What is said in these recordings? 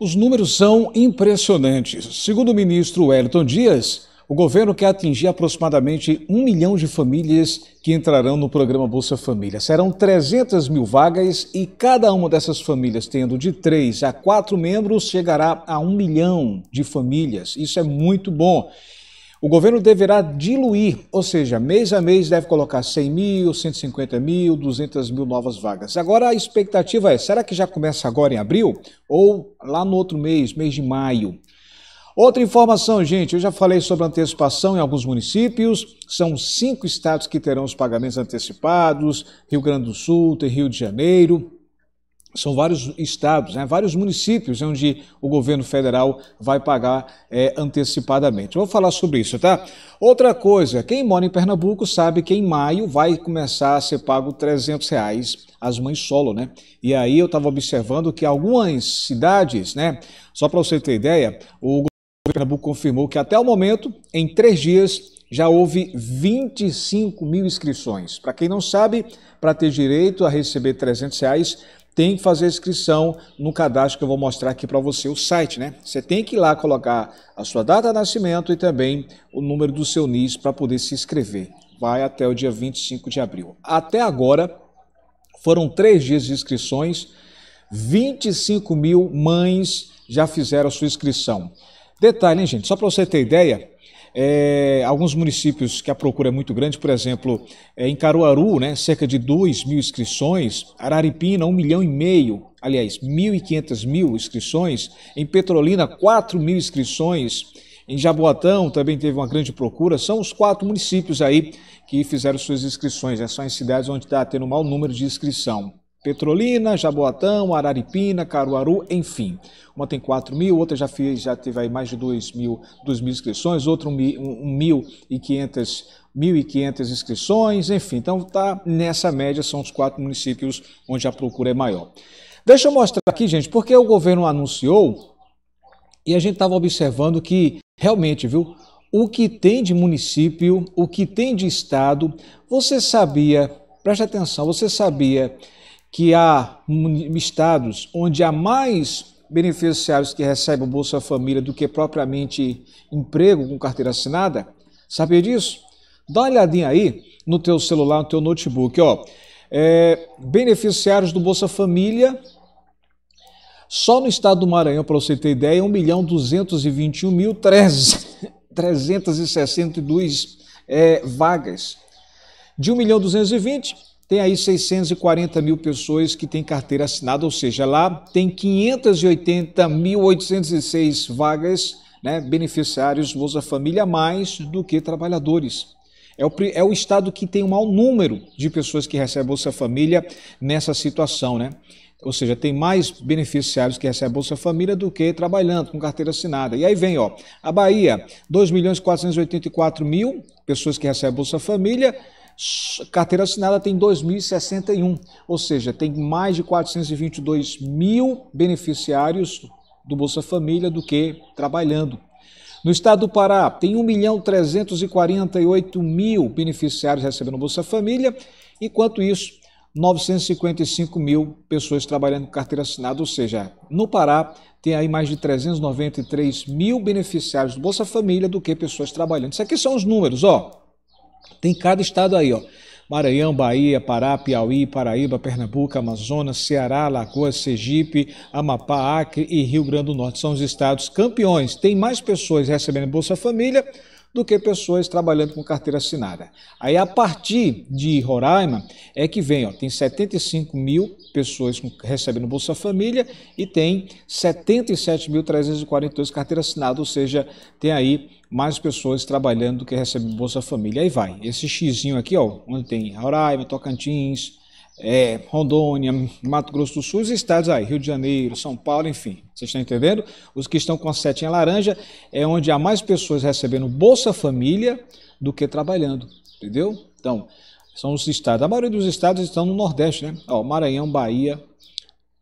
Os números são impressionantes. Segundo o ministro Wellington Dias, o governo quer atingir aproximadamente um milhão de famílias que entrarão no programa Bolsa Família. Serão 300 mil vagas e cada uma dessas famílias, tendo de três a quatro membros, chegará a um milhão de famílias. Isso é muito bom. O governo deverá diluir, ou seja, mês a mês deve colocar 100 mil, 150 mil, 200 mil novas vagas. Agora a expectativa é: será que já começa agora em abril ou lá no outro mês, mês de maio? Outra informação, gente, eu já falei sobre antecipação em alguns municípios. São cinco estados que terão os pagamentos antecipados: Rio Grande do Sul, tem Rio de Janeiro, são vários estados, né, vários municípios é onde o governo federal vai pagar é, antecipadamente. vou falar sobre isso, tá? Outra coisa, quem mora em Pernambuco sabe que em maio vai começar a ser pago 300 reais às mães solo, né? E aí eu estava observando que algumas cidades, né? Só para você ter ideia, o governo de Pernambuco confirmou que até o momento, em três dias, já houve 25 mil inscrições. Para quem não sabe, para ter direito a receber 300 reais tem que fazer a inscrição no cadastro que eu vou mostrar aqui para você, o site, né? Você tem que ir lá colocar a sua data de nascimento e também o número do seu NIS para poder se inscrever. Vai até o dia 25 de abril. Até agora, foram três dias de inscrições, 25 mil mães já fizeram a sua inscrição. Detalhe, hein, gente? Só para você ter ideia, é, alguns municípios que a procura é muito grande, por exemplo, é, em Caruaru, né, cerca de 2 mil inscrições, Araripina, 1 um milhão e meio, aliás, 1.500 mil inscrições, em Petrolina, 4 mil inscrições, em Jaboatão também teve uma grande procura, são os quatro municípios aí que fizeram suas inscrições, né? são as cidades onde está tendo um mau número de inscrição. Petrolina, Jaboatão, Araripina, Caruaru, enfim. Uma tem 4 mil, outra já, fez, já teve aí mais de 2 mil, 2 mil inscrições, outra 1.500 inscrições, enfim, então tá nessa média, são os quatro municípios onde a procura é maior. Deixa eu mostrar aqui, gente, porque o governo anunciou e a gente estava observando que realmente, viu, o que tem de município, o que tem de estado, você sabia, preste atenção, você sabia que há estados onde há mais beneficiários que recebem o Bolsa Família do que propriamente emprego com carteira assinada? Sabia disso? Dá uma olhadinha aí no teu celular, no teu notebook, ó. É, beneficiários do Bolsa Família, só no estado do Maranhão, para você ter ideia, 1 milhão 221.362 é, vagas. De 1 milhão 220 tem aí 640 mil pessoas que têm carteira assinada, ou seja, lá tem 580.806 vagas, né, beneficiários Bolsa Família, mais do que trabalhadores. É o, é o, estado que tem o maior número de pessoas que recebem Bolsa Família nessa situação, né? Ou seja, tem mais beneficiários que recebem Bolsa Família do que trabalhando com carteira assinada. E aí vem, ó, a Bahia, 2.484.000 milhões mil pessoas que recebem Bolsa Família, Carteira assinada tem 2.061, ou seja, tem mais de 422 mil beneficiários do Bolsa Família do que trabalhando. No estado do Pará, tem 1 milhão 348 mil beneficiários recebendo Bolsa Família, enquanto isso, 955 mil pessoas trabalhando com carteira assinada, ou seja, no Pará tem aí mais de 393 mil beneficiários do Bolsa Família do que pessoas trabalhando. Isso aqui são os números, ó. Tem cada estado aí, ó. Maranhão, Bahia, Pará, Piauí, Paraíba, Pernambuco, Amazonas, Ceará, Alagoas, Sergipe, Amapá, Acre e Rio Grande do Norte. São os estados campeões. Tem mais pessoas recebendo Bolsa Família do que pessoas trabalhando com carteira assinada. Aí, a partir de Roraima, é que vem, ó, tem 75 mil pessoas recebendo Bolsa Família e tem 77.342 carteiras assinadas, ou seja, tem aí mais pessoas trabalhando do que recebendo Bolsa Família. Aí vai, esse xizinho aqui, ó, onde tem Roraima, Tocantins, é, Rondônia, Mato Grosso do Sul, os estados aí, Rio de Janeiro, São Paulo, enfim. Vocês estão entendendo? Os que estão com a setinha laranja é onde há mais pessoas recebendo Bolsa Família do que trabalhando, entendeu? Então, são os estados. A maioria dos estados estão no Nordeste, né? Ó, Maranhão, Bahia,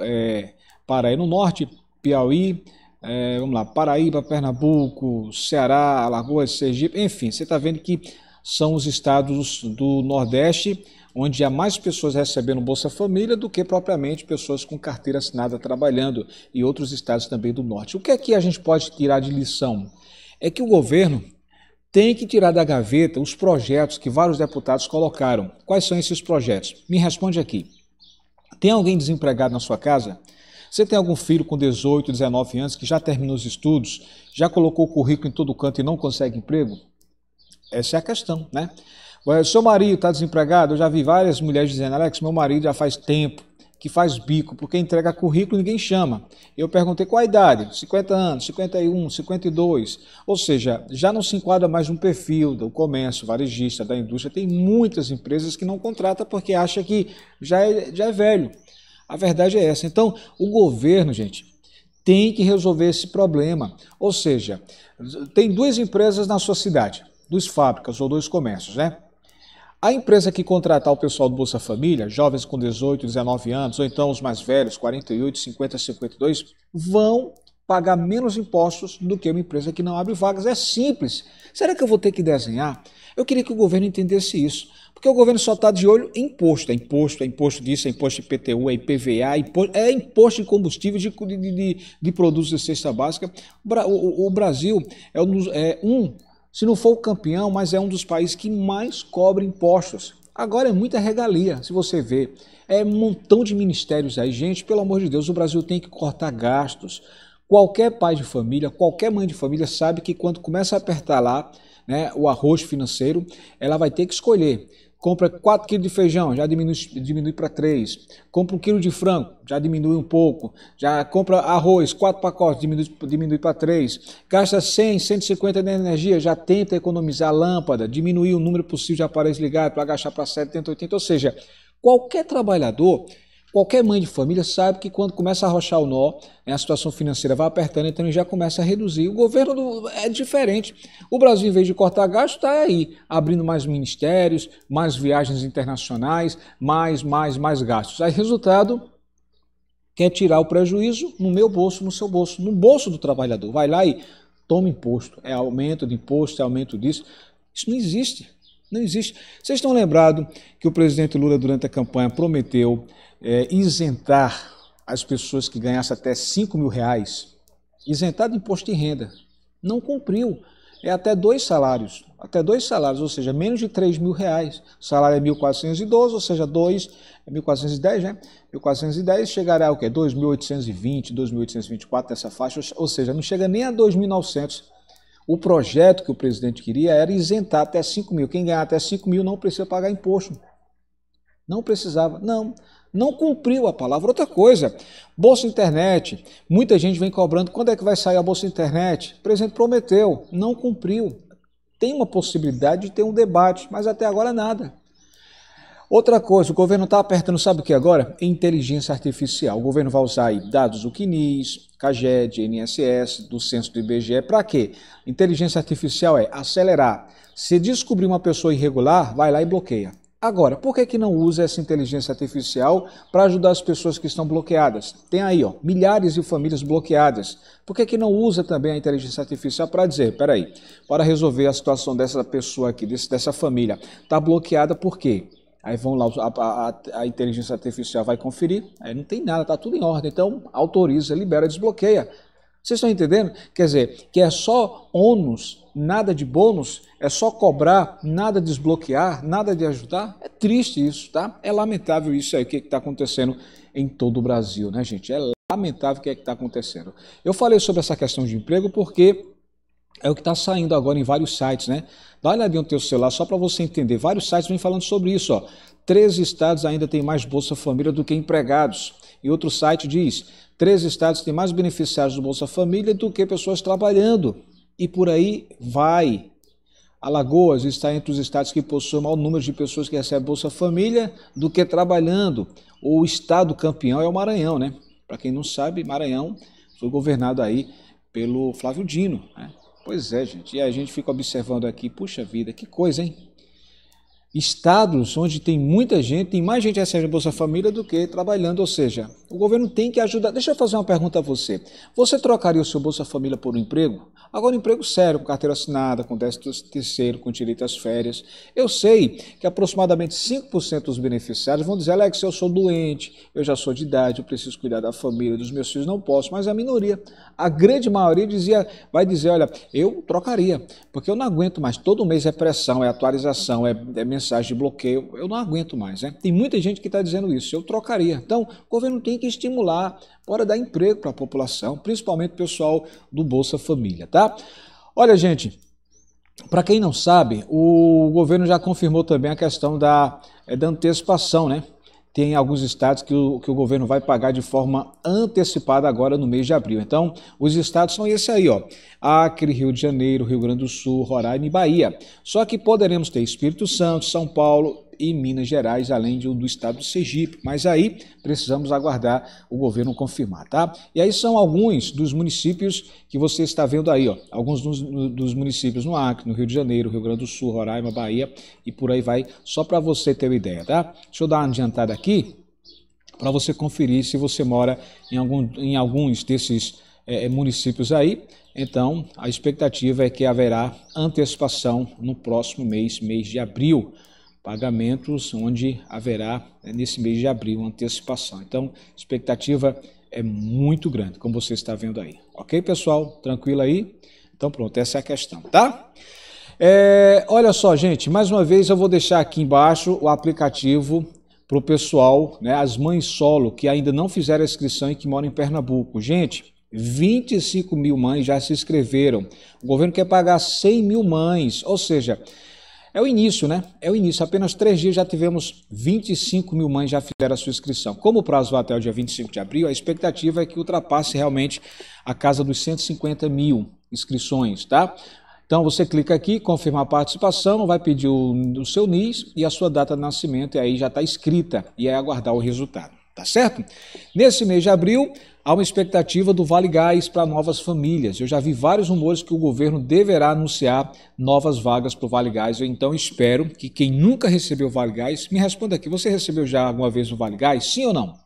é, Paraíba no Norte, Piauí, é, vamos lá, Paraíba, Pernambuco, Ceará, Alagoas, Sergipe, enfim, você está vendo que são os estados do Nordeste onde há mais pessoas recebendo Bolsa Família do que propriamente pessoas com carteira assinada trabalhando e outros estados também do norte. O que é que a gente pode tirar de lição? É que o governo tem que tirar da gaveta os projetos que vários deputados colocaram. Quais são esses projetos? Me responde aqui. Tem alguém desempregado na sua casa? Você tem algum filho com 18, 19 anos que já terminou os estudos, já colocou o currículo em todo canto e não consegue emprego? Essa é a questão, né? Seu marido está desempregado? Eu já vi várias mulheres dizendo, Alex, meu marido já faz tempo que faz bico, porque entrega currículo e ninguém chama. Eu perguntei qual a idade, 50 anos, 51, 52, ou seja, já não se enquadra mais no perfil do comércio, varejista, da indústria. Tem muitas empresas que não contratam porque acha que já é, já é velho. A verdade é essa. Então, o governo, gente, tem que resolver esse problema. Ou seja, tem duas empresas na sua cidade, duas fábricas ou dois comércios, né? A empresa que contratar o pessoal do Bolsa Família, jovens com 18, 19 anos, ou então os mais velhos, 48, 50, 52, vão pagar menos impostos do que uma empresa que não abre vagas. É simples. Será que eu vou ter que desenhar? Eu queria que o governo entendesse isso. Porque o governo só está de olho em imposto. É imposto, é imposto disso, é imposto de IPTU, é IPVA, é imposto, é imposto de combustível, de, de, de, de produtos de cesta básica. O, o, o Brasil é um, é um se não for o campeão, mas é um dos países que mais cobra impostos. Agora é muita regalia, se você vê. É um montão de ministérios aí, gente. Pelo amor de Deus, o Brasil tem que cortar gastos. Qualquer pai de família, qualquer mãe de família sabe que quando começa a apertar lá né, o arroz financeiro, ela vai ter que escolher compra 4 kg de feijão, já diminui, diminui para 3. Compra 1 kg de frango, já diminui um pouco. Já compra arroz, 4 pacotes, diminui, diminui para 3. Gasta 100, 150 de energia, já tenta economizar lâmpada, diminuir o número possível de aparelhos ligados para agachar para 70, 80. Ou seja, qualquer trabalhador Qualquer mãe de família sabe que quando começa a rochar o nó, né, a situação financeira vai apertando, então ele já começa a reduzir. O governo do, é diferente. O Brasil, em vez de cortar gasto, está aí, abrindo mais ministérios, mais viagens internacionais, mais, mais, mais gastos. Aí, resultado, quer tirar o prejuízo no meu bolso, no seu bolso, no bolso do trabalhador. Vai lá e toma imposto. É aumento de imposto, é aumento disso. Isso não existe. Não existe. Vocês estão lembrados que o presidente Lula, durante a campanha, prometeu é, isentar as pessoas que ganhassem até 5 mil reais, isentar de imposto de renda. Não cumpriu. É até dois salários. Até dois salários, ou seja, menos de 3 mil reais. O salário é 1.412, ou seja, 2, é 1.410, né? 1.410 chegará o quê? 2.820, 2.824 nessa faixa, ou seja, não chega nem a 2.900. O projeto que o presidente queria era isentar até 5 mil. Quem ganhar até 5 mil não precisa pagar imposto. Não precisava. Não. Não cumpriu a palavra. Outra coisa, Bolsa Internet. Muita gente vem cobrando quando é que vai sair a Bolsa Internet. O presidente prometeu, não cumpriu. Tem uma possibilidade de ter um debate, mas até agora nada. Outra coisa, o governo está apertando, sabe o que agora? Inteligência artificial. O governo vai usar aí dados do CNIS, CAGED, INSS, do censo do IBGE. Para quê? Inteligência artificial é acelerar. Se descobrir uma pessoa irregular, vai lá e bloqueia. Agora, por que, que não usa essa inteligência artificial para ajudar as pessoas que estão bloqueadas? Tem aí, ó, milhares de famílias bloqueadas. Por que, que não usa também a inteligência artificial para dizer, peraí, para resolver a situação dessa pessoa aqui, desse, dessa família, está bloqueada por quê? Aí vão lá, a, a, a, inteligência artificial vai conferir, aí não tem nada, está tudo em ordem. Então, autoriza, libera, desbloqueia. Vocês estão entendendo? Quer dizer, que é só ônus, nada de bônus, é só cobrar, nada desbloquear, nada de ajudar. É triste isso, tá? É lamentável isso aí, o que é está acontecendo em todo o Brasil, né, gente? É lamentável o que é está acontecendo. Eu falei sobre essa questão de emprego porque é o que está saindo agora em vários sites, né? Dá uma olhadinha no teu celular só para você entender. Vários sites vêm falando sobre isso, ó. 13 estados ainda têm mais Bolsa Família do que empregados. E outro site diz: 13 estados têm mais beneficiários do Bolsa Família do que pessoas trabalhando. E por aí vai. Alagoas está entre os estados que possuem maior número de pessoas que recebem Bolsa Família do que trabalhando. O estado campeão é o Maranhão, né? Para quem não sabe, Maranhão foi governado aí pelo Flávio Dino. Né? Pois é, gente. E a gente fica observando aqui, puxa vida, que coisa, hein? estados onde tem muita gente, tem mais gente recebendo é Bolsa Família do que trabalhando, ou seja, o governo tem que ajudar. Deixa eu fazer uma pergunta a você. Você trocaria o seu Bolsa Família por um emprego? Agora, um emprego sério, com carteira assinada, com décimo terceiro, com direito às férias. Eu sei que aproximadamente 5% dos beneficiários vão dizer, Alex, eu sou doente, eu já sou de idade, eu preciso cuidar da família, dos meus filhos, não posso. Mas a minoria, a grande maioria dizia, vai dizer, olha, eu trocaria, porque eu não aguento mais. Todo mês é pressão, é atualização, é, é mensagem de bloqueio. Eu não aguento mais. Né? Tem muita gente que está dizendo isso. Eu trocaria. Então, o governo tem tem que estimular para dar emprego para a população, principalmente o pessoal do Bolsa Família, tá? Olha, gente, para quem não sabe, o governo já confirmou também a questão da, eh, da antecipação, né? Tem alguns estados que o, que o governo vai pagar de forma antecipada agora no mês de abril. Então, os estados são esse aí, ó. Acre, Rio de Janeiro, Rio Grande do Sul, Roraima e Bahia. Só que poderemos ter Espírito Santo, São Paulo e Minas Gerais, além de um do estado do Sergipe. Mas aí precisamos aguardar o governo confirmar, tá? E aí são alguns dos municípios que você está vendo aí, ó. Alguns dos, dos municípios no Acre, no Rio de Janeiro, Rio Grande do Sul, Roraima, Bahia e por aí vai, só para você ter uma ideia, tá? Deixa eu dar uma adiantada aqui para você conferir se você mora em, algum, em alguns desses é, é, municípios aí. Então, a expectativa é que haverá antecipação no próximo mês, mês de abril pagamentos onde haverá né, nesse mês de abril uma antecipação. Então, expectativa é muito grande, como você está vendo aí. Ok, pessoal? Tranquilo aí? Então, pronto, essa é a questão, tá? É, olha só, gente, mais uma vez eu vou deixar aqui embaixo o aplicativo para o pessoal, né, as mães solo que ainda não fizeram a inscrição e que moram em Pernambuco. Gente, 25 mil mães já se inscreveram. O governo quer pagar 100 mil mães, ou seja, é o início, né? É o início. Apenas três dias já tivemos 25 mil mães já fizeram a sua inscrição. Como o prazo vai até o dia 25 de abril, a expectativa é que ultrapasse realmente a casa dos 150 mil inscrições, tá? Então você clica aqui, confirma a participação, vai pedir o, o seu NIS e a sua data de nascimento, e aí já está escrita, e é aguardar o resultado. Tá certo? Nesse mês de abril, há uma expectativa do Vale Gás para novas famílias. Eu já vi vários rumores que o governo deverá anunciar novas vagas para o Vale Gás. Eu então espero que quem nunca recebeu o Vale Gás me responda aqui: você recebeu já alguma vez o Vale Gás? Sim ou não?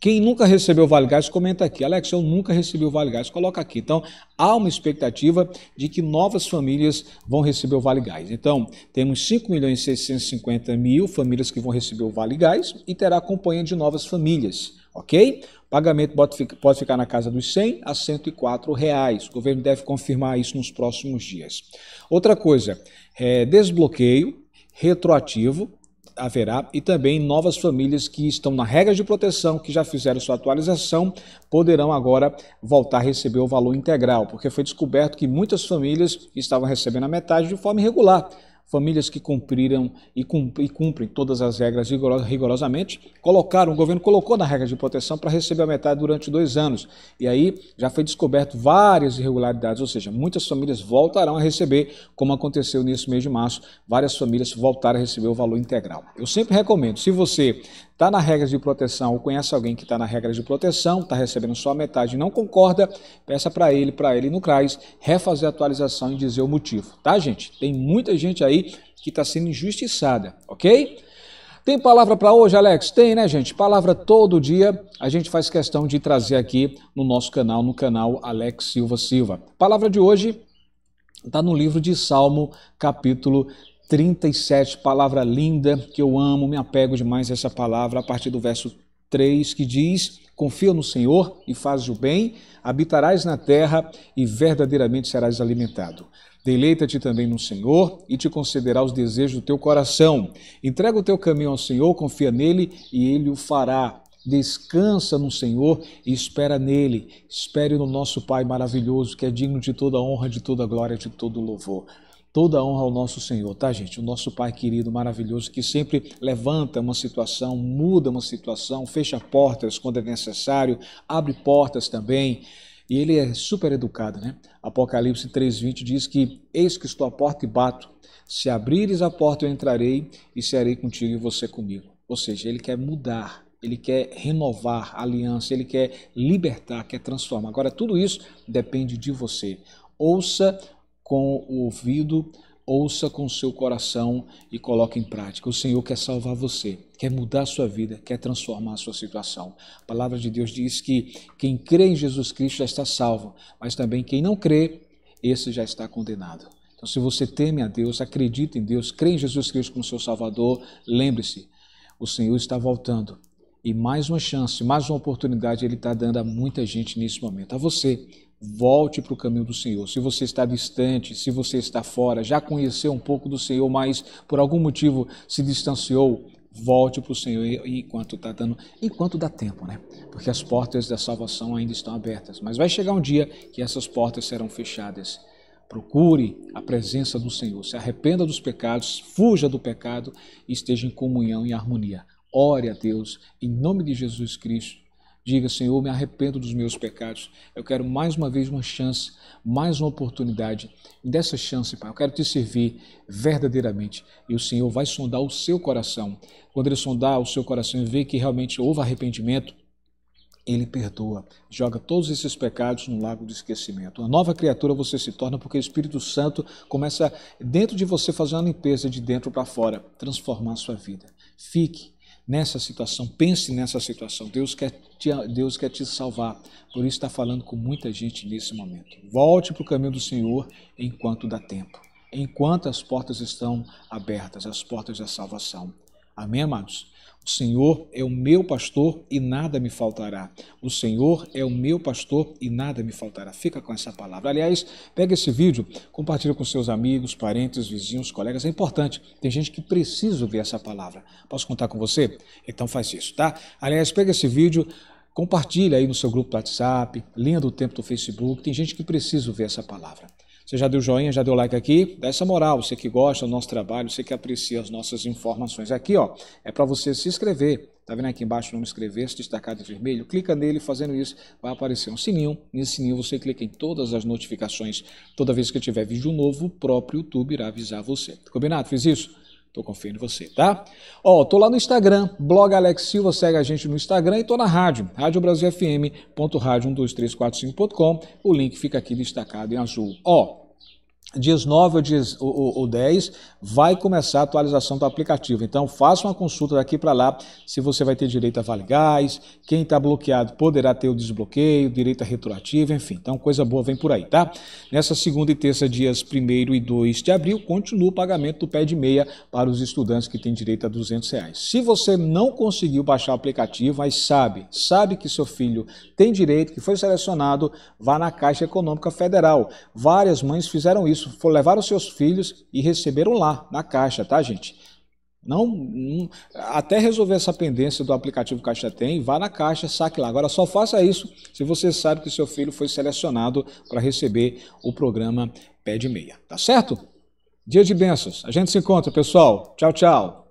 Quem nunca recebeu Vale Gás, comenta aqui. Alex, eu nunca recebi o Vale Gás, coloca aqui. Então, há uma expectativa de que novas famílias vão receber o Vale Gás. Então, temos 5 milhões e 650 mil famílias que vão receber o Vale Gás e terá acompanhamento companhia de novas famílias, ok? pagamento pode ficar na casa dos 100 a 104 reais. O governo deve confirmar isso nos próximos dias. Outra coisa, é desbloqueio retroativo haverá e também novas famílias que estão na regra de proteção, que já fizeram sua atualização, poderão agora voltar a receber o valor integral, porque foi descoberto que muitas famílias estavam recebendo a metade de forma irregular, famílias que cumpriram e, cumprem todas as regras rigorosamente, colocaram, o governo colocou na regra de proteção para receber a metade durante dois anos. E aí já foi descoberto várias irregularidades, ou seja, muitas famílias voltarão a receber, como aconteceu nesse mês de março, várias famílias voltaram a receber o valor integral. Eu sempre recomendo, se você Está na regra de proteção ou conhece alguém que está na regra de proteção, está recebendo só a metade e não concorda, peça para ele, para ele no CRAS, refazer a atualização e dizer o motivo, tá, gente? Tem muita gente aí que está sendo injustiçada, ok? Tem palavra para hoje, Alex? Tem, né, gente? Palavra todo dia a gente faz questão de trazer aqui no nosso canal, no canal Alex Silva Silva. Palavra de hoje está no livro de Salmo, capítulo 37, palavra linda que eu amo, me apego demais a essa palavra a partir do verso 3 que diz: Confia no Senhor e fazes o bem, habitarás na terra e verdadeiramente serás alimentado. Deleita-te também no Senhor e te concederá os desejos do teu coração. Entrega o teu caminho ao Senhor, confia nele e ele o fará. Descansa no Senhor e espera nele. Espere no nosso Pai maravilhoso, que é digno de toda honra, de toda glória, de todo louvor. Toda honra ao nosso Senhor, tá, gente? O nosso Pai querido, maravilhoso, que sempre levanta uma situação, muda uma situação, fecha portas quando é necessário, abre portas também. E ele é super educado, né? Apocalipse 3:20 diz que eis que estou à porta e bato. Se abrires a porta eu entrarei e serei contigo e você comigo. Ou seja, ele quer mudar, ele quer renovar a aliança, ele quer libertar, quer transformar. Agora tudo isso depende de você. Ouça com o ouvido, ouça com o seu coração e coloque em prática. O Senhor quer salvar você, quer mudar a sua vida, quer transformar a sua situação. A palavra de Deus diz que quem crê em Jesus Cristo já está salvo, mas também quem não crê, esse já está condenado. Então, se você teme a Deus, acredita em Deus, crê em Jesus Cristo como seu Salvador, lembre-se, o Senhor está voltando. E mais uma chance, mais uma oportunidade Ele está dando a muita gente nesse momento. A você Volte para o caminho do Senhor. Se você está distante, se você está fora, já conheceu um pouco do Senhor, mas por algum motivo se distanciou, volte para o Senhor enquanto está dando, enquanto dá tempo, né? Porque as portas da salvação ainda estão abertas. Mas vai chegar um dia que essas portas serão fechadas. Procure a presença do Senhor, se arrependa dos pecados, fuja do pecado e esteja em comunhão e harmonia. Ore a Deus em nome de Jesus Cristo Diga, Senhor, me arrependo dos meus pecados. Eu quero mais uma vez uma chance, mais uma oportunidade. E dessa chance, Pai, eu quero te servir verdadeiramente. E o Senhor vai sondar o seu coração. Quando ele sondar o seu coração e ver que realmente houve arrependimento, ele perdoa, joga todos esses pecados no lago do esquecimento. Uma nova criatura você se torna porque o Espírito Santo começa dentro de você fazer uma limpeza de dentro para fora, transformar a sua vida. Fique nessa situação, pense nessa situação. Deus quer te, Deus quer te salvar, por isso está falando com muita gente nesse momento. Volte para o caminho do Senhor enquanto dá tempo, enquanto as portas estão abertas as portas da salvação. Amém, amados? O Senhor é o meu pastor e nada me faltará. O Senhor é o meu pastor e nada me faltará. Fica com essa palavra. Aliás, pega esse vídeo, compartilha com seus amigos, parentes, vizinhos, colegas. É importante. Tem gente que precisa ouvir essa palavra. Posso contar com você? Então faz isso, tá? Aliás, pega esse vídeo. Compartilha aí no seu grupo do WhatsApp, linha do tempo do Facebook. Tem gente que precisa ouvir essa palavra. Você já deu joinha, já deu like aqui? Dá essa moral, você que gosta do nosso trabalho, você que aprecia as nossas informações. Aqui, ó, é para você se inscrever. Tá vendo aqui embaixo não nome inscrever, se destacado em vermelho? Clica nele, fazendo isso vai aparecer um sininho. Nesse sininho você clica em todas as notificações. Toda vez que tiver vídeo novo, o próprio YouTube irá avisar você. Combinado? Fiz isso? Eu confio em você, tá? Ó, tô lá no Instagram, blog Alex Silva, segue a gente no Instagram e tô na rádio, radiobrasilfm.radio12345.com. O link fica aqui destacado em azul. Ó, dias 9 ou, dias, ou, ou 10 vai começar a atualização do aplicativo. Então faça uma consulta daqui para lá se você vai ter direito a Vale Gás, quem está bloqueado poderá ter o desbloqueio, direito a retroativo, enfim. Então coisa boa vem por aí, tá? Nessa segunda e terça, dias 1 e 2 de abril, continua o pagamento do pé de meia para os estudantes que têm direito a 200 reais. Se você não conseguiu baixar o aplicativo, mas sabe, sabe que seu filho tem direito, que foi selecionado, vá na Caixa Econômica Federal. Várias mães fizeram isso isso, for levar os seus filhos e receberam lá, na caixa, tá, gente? Não, até resolver essa pendência do aplicativo Caixa Tem, vá na caixa, saque lá. Agora só faça isso se você sabe que seu filho foi selecionado para receber o programa Pé de Meia. Tá certo? Dia de bênçãos. A gente se encontra, pessoal. Tchau, tchau.